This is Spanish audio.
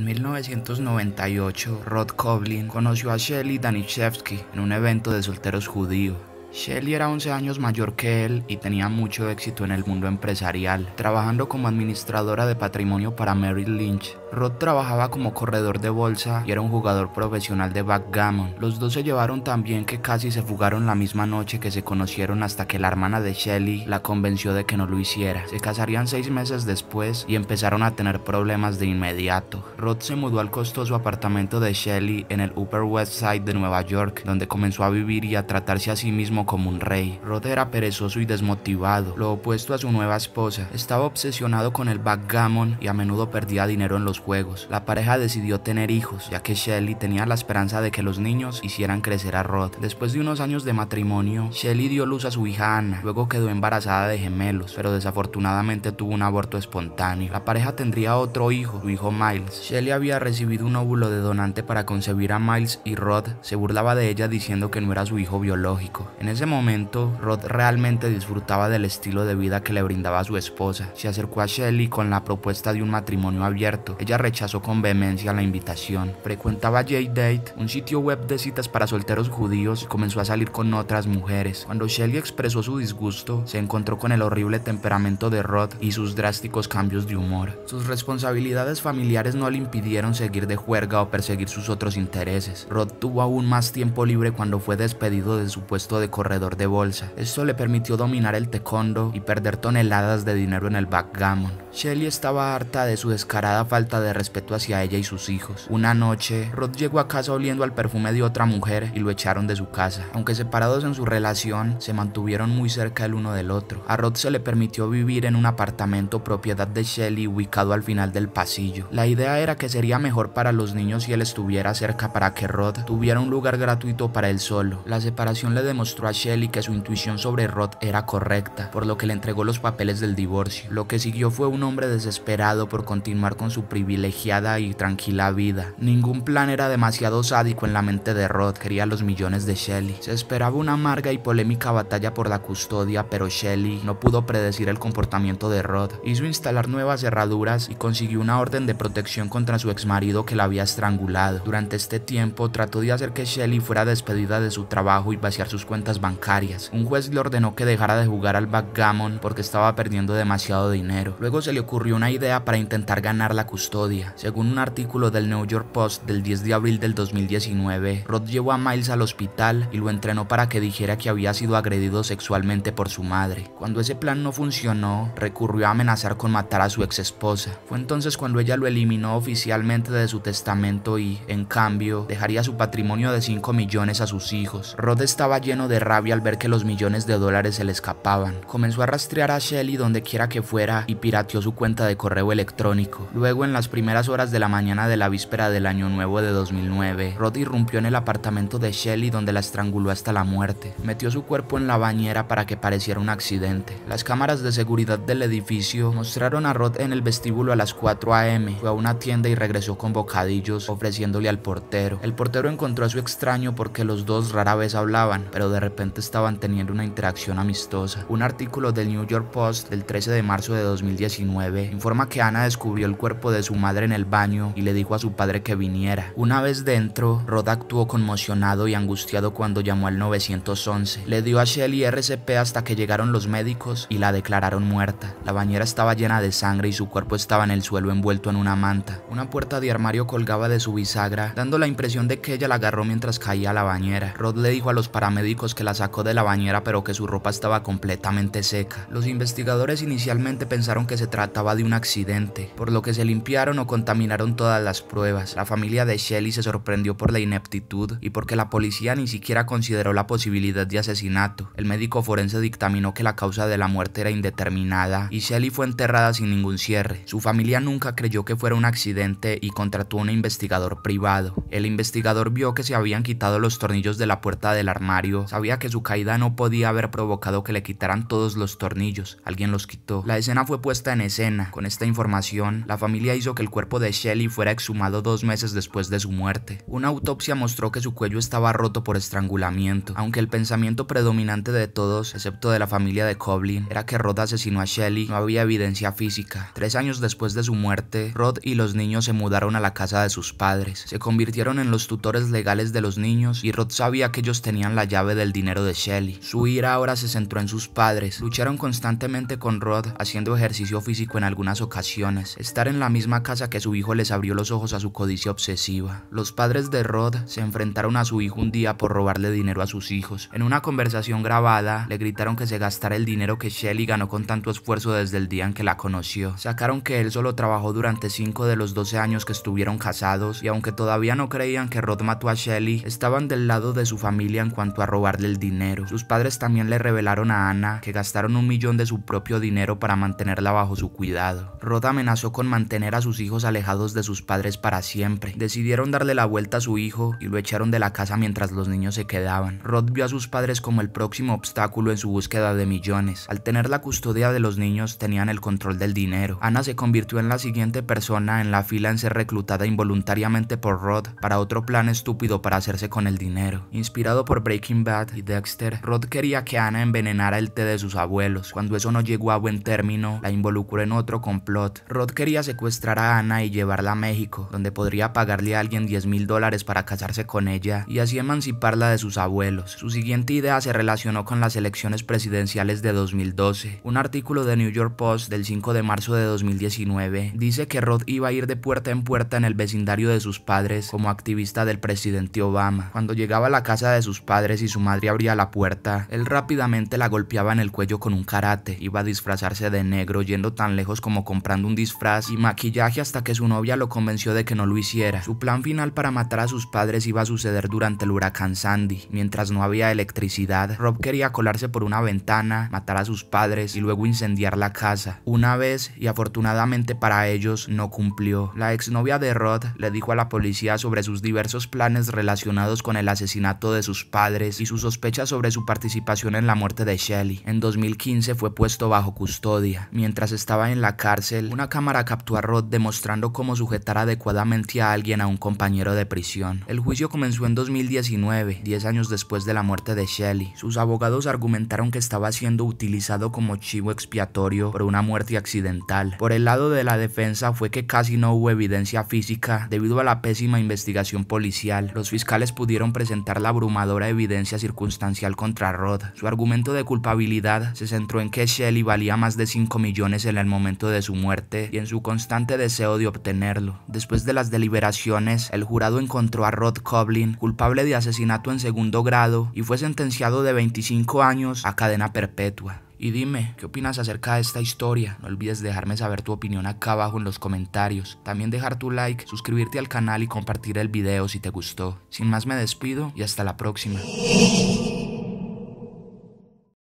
En 1998, Rod Koblin conoció a Shelly Danishevsky en un evento de solteros judíos. Shelly era 11 años mayor que él y tenía mucho éxito en el mundo empresarial, trabajando como administradora de patrimonio para Merrill Lynch. Rod trabajaba como corredor de bolsa y era un jugador profesional de backgammon. Los dos se llevaron tan bien que casi se fugaron la misma noche que se conocieron hasta que la hermana de Shelly la convenció de que no lo hiciera. Se casarían seis meses después y empezaron a tener problemas de inmediato. Rod se mudó al costoso apartamento de Shelly en el Upper West Side de Nueva York, donde comenzó a vivir y a tratarse a sí mismo como un rey. Rod era perezoso y desmotivado, lo opuesto a su nueva esposa. Estaba obsesionado con el backgammon y a menudo perdía dinero en los juegos. La pareja decidió tener hijos, ya que Shelly tenía la esperanza de que los niños hicieran crecer a Rod. Después de unos años de matrimonio, Shelly dio luz a su hija Anna, luego quedó embarazada de gemelos, pero desafortunadamente tuvo un aborto espontáneo. La pareja tendría otro hijo, su hijo Miles. Shelly había recibido un óvulo de donante para concebir a Miles y Rod se burlaba de ella diciendo que no era su hijo biológico. En ese momento, Rod realmente disfrutaba del estilo de vida que le brindaba su esposa. Se acercó a Shelley con la propuesta de un matrimonio abierto. Ella rechazó con vehemencia la invitación. Frecuentaba J-Date, un sitio web de citas para solteros judíos, y comenzó a salir con otras mujeres. Cuando Shelley expresó su disgusto, se encontró con el horrible temperamento de Rod y sus drásticos cambios de humor. Sus responsabilidades familiares no le impidieron seguir de juerga o perseguir sus otros intereses. Rod tuvo aún más tiempo libre cuando fue despedido de su puesto de corredor de bolsa. Esto le permitió dominar el tecondo y perder toneladas de dinero en el backgammon. Shelly estaba harta de su descarada falta de respeto hacia ella y sus hijos. Una noche, Rod llegó a casa oliendo al perfume de otra mujer y lo echaron de su casa. Aunque separados en su relación, se mantuvieron muy cerca el uno del otro. A Rod se le permitió vivir en un apartamento propiedad de Shelly ubicado al final del pasillo. La idea era que sería mejor para los niños si él estuviera cerca para que Rod tuviera un lugar gratuito para él solo. La separación le demostró Shelly Shelley que su intuición sobre Rod era correcta, por lo que le entregó los papeles del divorcio. Lo que siguió fue un hombre desesperado por continuar con su privilegiada y tranquila vida. Ningún plan era demasiado sádico en la mente de Rod, quería los millones de Shelley. Se esperaba una amarga y polémica batalla por la custodia, pero Shelley no pudo predecir el comportamiento de Rod. Hizo instalar nuevas cerraduras y consiguió una orden de protección contra su exmarido que la había estrangulado. Durante este tiempo trató de hacer que Shelley fuera despedida de su trabajo y vaciar sus cuentas bancarias. Un juez le ordenó que dejara de jugar al backgammon porque estaba perdiendo demasiado dinero. Luego se le ocurrió una idea para intentar ganar la custodia. Según un artículo del New York Post del 10 de abril del 2019, Rod llevó a Miles al hospital y lo entrenó para que dijera que había sido agredido sexualmente por su madre. Cuando ese plan no funcionó, recurrió a amenazar con matar a su ex esposa. Fue entonces cuando ella lo eliminó oficialmente de su testamento y, en cambio, dejaría su patrimonio de 5 millones a sus hijos. Rod estaba lleno de rabia al ver que los millones de dólares se le escapaban. Comenzó a rastrear a Shelly donde quiera que fuera y pirateó su cuenta de correo electrónico. Luego, en las primeras horas de la mañana de la víspera del año nuevo de 2009, Rod irrumpió en el apartamento de Shelly donde la estranguló hasta la muerte. Metió su cuerpo en la bañera para que pareciera un accidente. Las cámaras de seguridad del edificio mostraron a Rod en el vestíbulo a las 4 am. Fue a una tienda y regresó con bocadillos ofreciéndole al portero. El portero encontró a su extraño porque los dos rara vez hablaban, pero de repente estaban teniendo una interacción amistosa. Un artículo del New York Post del 13 de marzo de 2019 informa que Ana descubrió el cuerpo de su madre en el baño y le dijo a su padre que viniera. Una vez dentro, Rod actuó conmocionado y angustiado cuando llamó al 911. Le dio a Shelly RCP hasta que llegaron los médicos y la declararon muerta. La bañera estaba llena de sangre y su cuerpo estaba en el suelo envuelto en una manta. Una puerta de armario colgaba de su bisagra, dando la impresión de que ella la agarró mientras caía a la bañera. Rod le dijo a los paramédicos que la sacó de la bañera pero que su ropa estaba completamente seca. Los investigadores inicialmente pensaron que se trataba de un accidente, por lo que se limpiaron o contaminaron todas las pruebas. La familia de Shelley se sorprendió por la ineptitud y porque la policía ni siquiera consideró la posibilidad de asesinato. El médico forense dictaminó que la causa de la muerte era indeterminada y Shelley fue enterrada sin ningún cierre. Su familia nunca creyó que fuera un accidente y contrató a un investigador privado. El investigador vio que se habían quitado los tornillos de la puerta del armario, que su caída no podía haber provocado que le quitaran todos los tornillos, alguien los quitó. La escena fue puesta en escena. Con esta información, la familia hizo que el cuerpo de Shelley fuera exhumado dos meses después de su muerte. Una autopsia mostró que su cuello estaba roto por estrangulamiento, aunque el pensamiento predominante de todos, excepto de la familia de Coblin, era que Rod asesinó a Shelley, no había evidencia física. Tres años después de su muerte, Rod y los niños se mudaron a la casa de sus padres, se convirtieron en los tutores legales de los niños y Rod sabía que ellos tenían la llave del dinero de Shelly. Su ira ahora se centró en sus padres. Lucharon constantemente con Rod, haciendo ejercicio físico en algunas ocasiones. Estar en la misma casa que su hijo les abrió los ojos a su codicia obsesiva. Los padres de Rod se enfrentaron a su hijo un día por robarle dinero a sus hijos. En una conversación grabada, le gritaron que se gastara el dinero que Shelly ganó con tanto esfuerzo desde el día en que la conoció. Sacaron que él solo trabajó durante 5 de los 12 años que estuvieron casados, y aunque todavía no creían que Rod mató a Shelly, estaban del lado de su familia en cuanto a robarle dinero. Sus padres también le revelaron a Ana que gastaron un millón de su propio dinero para mantenerla bajo su cuidado. Rod amenazó con mantener a sus hijos alejados de sus padres para siempre. Decidieron darle la vuelta a su hijo y lo echaron de la casa mientras los niños se quedaban. Rod vio a sus padres como el próximo obstáculo en su búsqueda de millones. Al tener la custodia de los niños tenían el control del dinero. Ana se convirtió en la siguiente persona en la fila en ser reclutada involuntariamente por Rod para otro plan estúpido para hacerse con el dinero. Inspirado por Breaking Bad, Dexter, Rod quería que Ana envenenara el té de sus abuelos. Cuando eso no llegó a buen término, la involucró en otro complot. Rod quería secuestrar a Ana y llevarla a México, donde podría pagarle a alguien 10 mil dólares para casarse con ella y así emanciparla de sus abuelos. Su siguiente idea se relacionó con las elecciones presidenciales de 2012. Un artículo de New York Post del 5 de marzo de 2019 dice que Rod iba a ir de puerta en puerta en el vecindario de sus padres como activista del presidente Obama. Cuando llegaba a la casa de sus padres y su madre abría la puerta, él rápidamente la golpeaba en el cuello con un karate, iba a disfrazarse de negro yendo tan lejos como comprando un disfraz y maquillaje hasta que su novia lo convenció de que no lo hiciera. Su plan final para matar a sus padres iba a suceder durante el huracán Sandy. Mientras no había electricidad, Rob quería colarse por una ventana, matar a sus padres y luego incendiar la casa. Una vez, y afortunadamente para ellos, no cumplió. La exnovia de Rod le dijo a la policía sobre sus diversos planes relacionados con el asesinato de sus padres y sus sobre su participación en la muerte de Shelley. En 2015 fue puesto bajo custodia. Mientras estaba en la cárcel, una cámara captó a Rod demostrando cómo sujetar adecuadamente a alguien a un compañero de prisión. El juicio comenzó en 2019, 10 años después de la muerte de Shelley. Sus abogados argumentaron que estaba siendo utilizado como chivo expiatorio por una muerte accidental. Por el lado de la defensa fue que casi no hubo evidencia física debido a la pésima investigación policial. Los fiscales pudieron presentar la abrumadora evidencia circunstancial circunstancial contra Rod. Su argumento de culpabilidad se centró en que Shelley valía más de 5 millones en el momento de su muerte y en su constante deseo de obtenerlo. Después de las deliberaciones, el jurado encontró a Rod Coblin culpable de asesinato en segundo grado y fue sentenciado de 25 años a cadena perpetua. Y dime, ¿qué opinas acerca de esta historia? No olvides dejarme saber tu opinión acá abajo en los comentarios. También dejar tu like, suscribirte al canal y compartir el video si te gustó. Sin más me despido y hasta la próxima.